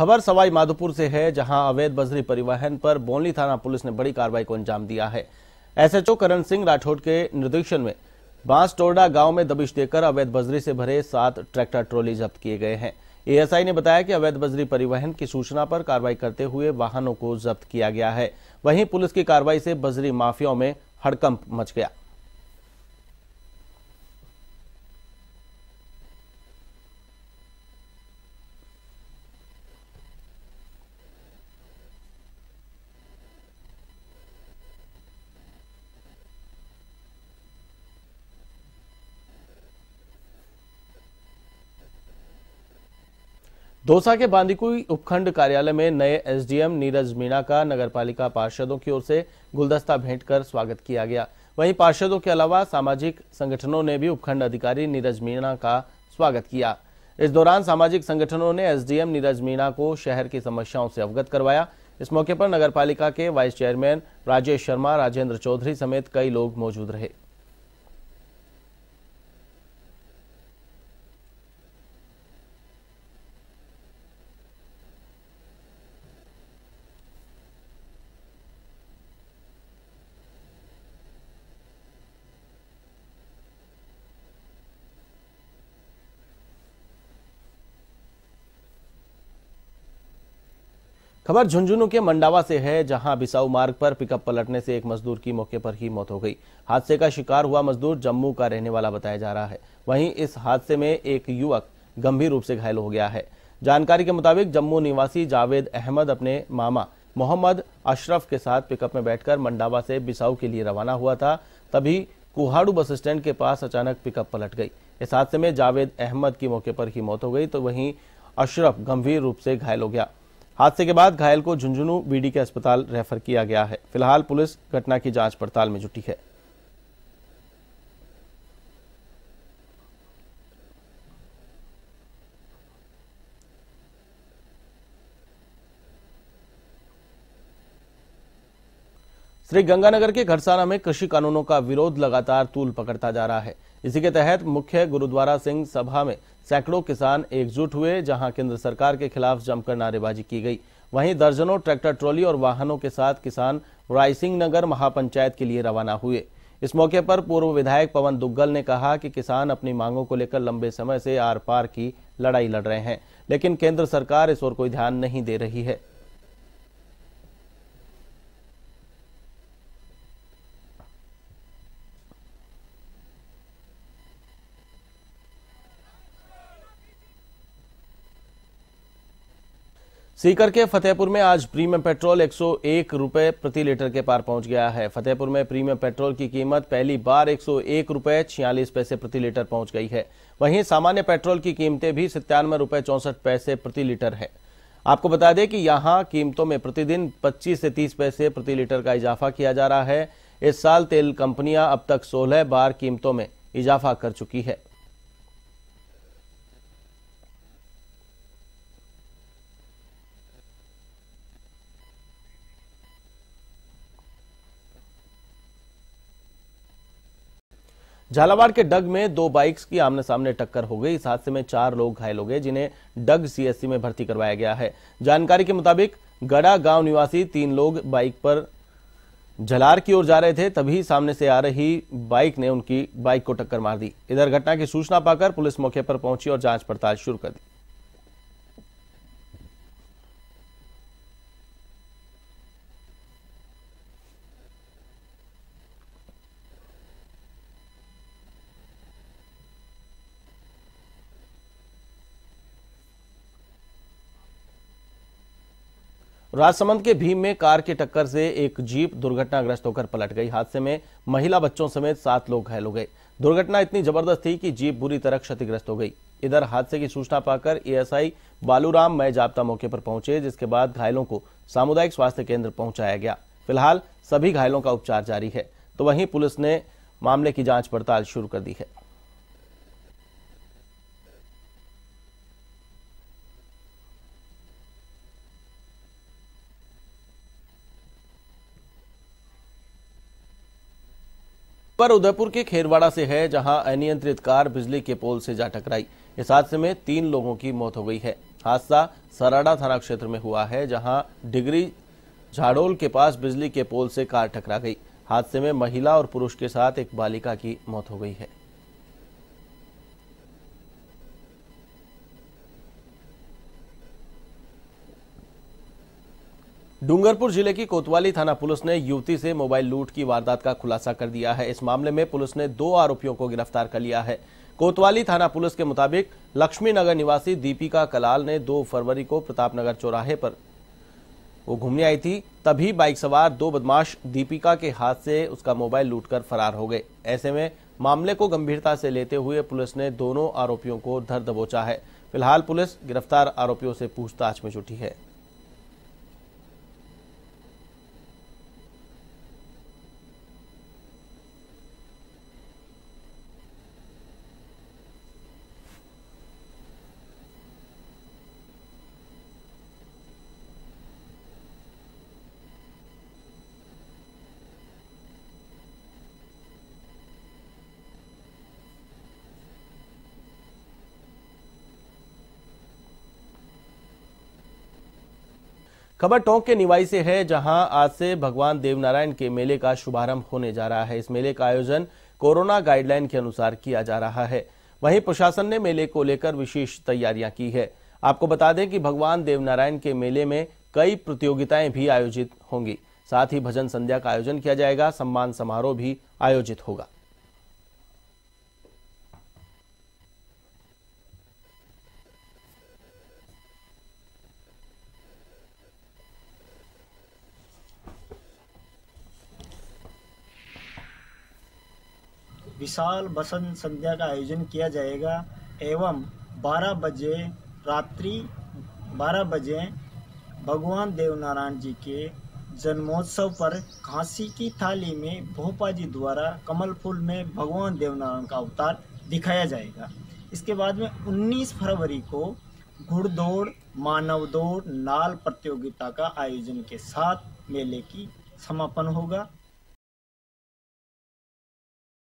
खबर सवाई माधोपुर से है जहां अवैध बजरी परिवहन पर बोनली थाना पुलिस ने बड़ी कार्रवाई को अंजाम दिया है एसएचओ करण सिंह राठौड़ के निर्देशन में बांसटोरडा गांव में दबिश देकर अवैध बजरी से भरे सात ट्रैक्टर ट्रॉली जब्त किए गए हैं एएसआई ने बताया कि अवैध बजरी परिवहन की सूचना पर कार्रवाई करते हुए वाहनों को जब्त किया गया है वहीं पुलिस की कार्रवाई से बजरी माफियाओं में हड़कंप मच गया दौसा के बांदीकुई उपखंड कार्यालय में नए एसडीएम नीरज मीणा का नगरपालिका पार्षदों की ओर से गुलदस्ता भेंट कर स्वागत किया गया वहीं पार्षदों के अलावा सामाजिक संगठनों ने भी उपखंड अधिकारी नीरज मीणा का स्वागत किया इस दौरान सामाजिक संगठनों ने एसडीएम नीरज मीणा को शहर की समस्याओं से अवगत करवाया इस मौके पर नगर के वाइस चेयरमैन राजेश शर्मा राजेंद्र चौधरी समेत कई लोग मौजूद रहे खबर झुंझुनू के मंडावा से है जहां बिसाऊ मार्ग पर पिकअप पलटने से एक मजदूर की मौके पर ही मौत हो गई हादसे का शिकार हुआ मजदूर जम्मू का रहने वाला बताया जा रहा है वहीं इस हादसे में एक युवक गंभीर रूप से घायल हो गया है जानकारी के मुताबिक जम्मू निवासी जावेद अहमद अपने मामा मोहम्मद अशरफ के साथ पिकअप में बैठकर मंडावा से बिसाऊ के लिए रवाना हुआ था तभी कुहाड़ू बस स्टैंड के पास अचानक पिकअप पलट गई इस हादसे में जावेद अहमद की मौके पर ही मौत हो गई तो वहीं अशरफ गंभीर रूप से घायल हो गया हादसे के बाद घायल को झुंझुनू बीडी के अस्पताल रेफर किया गया है फिलहाल पुलिस घटना की जांच पड़ताल में जुटी है श्री गंगानगर के घरसाना में कृषि कानूनों का विरोध लगातार तूल पकड़ता जा रहा है इसी के तहत मुख्य गुरुद्वारा सिंह सभा में सैकड़ों किसान एकजुट हुए जहां केंद्र सरकार के खिलाफ जमकर नारेबाजी की गई वहीं दर्जनों ट्रैक्टर ट्रॉली और वाहनों के साथ किसान रायसिंह नगर महापंचायत के लिए रवाना हुए इस मौके पर पूर्व विधायक पवन दुग्गल ने कहा कि किसान अपनी मांगों को लेकर लंबे समय से आर पार की लड़ाई लड़ रहे हैं लेकिन केंद्र सरकार इस ओर कोई ध्यान नहीं दे रही है सीकर के फतेहपुर में आज प्रीमियम पेट्रोल 101 रुपए प्रति लीटर के पार पहुंच गया है फतेहपुर में प्रीमियम पेट्रोल की कीमत पहली बार एक सौ एक रुपए छियालीस पैसे प्रति लीटर पहुंच गई है वहीं सामान्य पेट्रोल की कीमतें भी सत्तानवे रुपए चौसठ पैसे प्रति लीटर है आपको बता दें कि यहां कीमतों में प्रतिदिन 25 से 30 पैसे प्रति लीटर का इजाफा किया जा रहा है इस साल तेल कंपनियां अब तक सोलह बार कीमतों में इजाफा कर चुकी है झालावाड़ के डग में दो बाइक्स की आमने सामने टक्कर हो गई इस हादसे में चार लोग घायल हो गए जिन्हें डग सीएससी में भर्ती करवाया गया है जानकारी के मुताबिक गड़ा गांव निवासी तीन लोग बाइक पर झलार की ओर जा रहे थे तभी सामने से आ रही बाइक ने उनकी बाइक को टक्कर मार दी इधर घटना की सूचना पाकर पुलिस मौके पर पहुंची और जांच पड़ताल शुरू कर दी राजसमंद के भीम में कार की टक्कर से एक जीप दुर्घटनाग्रस्त होकर पलट गई हादसे में महिला बच्चों समेत सात लोग घायल हो गए दुर्घटना इतनी जबरदस्त थी कि जीप बुरी तरह क्षतिग्रस्त हो गई इधर हादसे की सूचना पाकर एएसआई बालूराम मय जाप्ता मौके पर पहुंचे जिसके बाद घायलों को सामुदायिक स्वास्थ्य केंद्र पहुंचाया गया फिलहाल सभी घायलों का उपचार जारी है तो वहीं पुलिस ने मामले की जांच पड़ताल शुरू कर दी है पर उदयपुर के खेरवाड़ा से है जहां अनियंत्रित कार बिजली के पोल से जा टकराई इस हादसे में तीन लोगों की मौत हो गई है हादसा सराडा थाना क्षेत्र में हुआ है जहां डिग्री झाड़ोल के पास बिजली के पोल से कार टकरा गई हादसे में महिला और पुरुष के साथ एक बालिका की मौत हो गई है डूंगरपुर जिले की कोतवाली थाना पुलिस ने युवती से मोबाइल लूट की वारदात का खुलासा कर दिया है इस मामले में पुलिस ने दो आरोपियों को गिरफ्तार कर लिया है कोतवाली थाना पुलिस के मुताबिक लक्ष्मी नगर निवासी दीपिका कलाल ने 2 फरवरी को प्रताप नगर चौराहे पर वो घूमने आई थी तभी बाइक सवार दो बदमाश दीपिका के हाथ से उसका मोबाइल लूट फरार हो गए ऐसे में मामले को गंभीरता से लेते हुए पुलिस ने दोनों आरोपियों को धर दबोचा है फिलहाल पुलिस गिरफ्तार आरोपियों से पूछताछ में जुटी है खबर टोंक के निवाई से है जहां आज से भगवान देवनारायण के मेले का शुभारंभ होने जा रहा है इस मेले का आयोजन कोरोना गाइडलाइन के अनुसार किया जा रहा है वहीं प्रशासन ने मेले को लेकर विशेष तैयारियां की है आपको बता दें कि भगवान देवनारायण के मेले में कई प्रतियोगिताएं भी आयोजित होंगी साथ ही भजन संध्या का आयोजन किया जाएगा सम्मान समारोह भी आयोजित होगा विशाल बसंत संध्या का आयोजन किया जाएगा एवं 12 बजे रात्रि 12 बजे भगवान देवनारायण जी के जन्मोत्सव पर खांसी की थाली में भोपा जी द्वारा कमल फूल में भगवान देवनारायण का अवतार दिखाया जाएगा इसके बाद में 19 फरवरी को घुड़दौड़ मानव दौड़ नाल प्रतियोगिता का आयोजन के साथ मेले की समापन होगा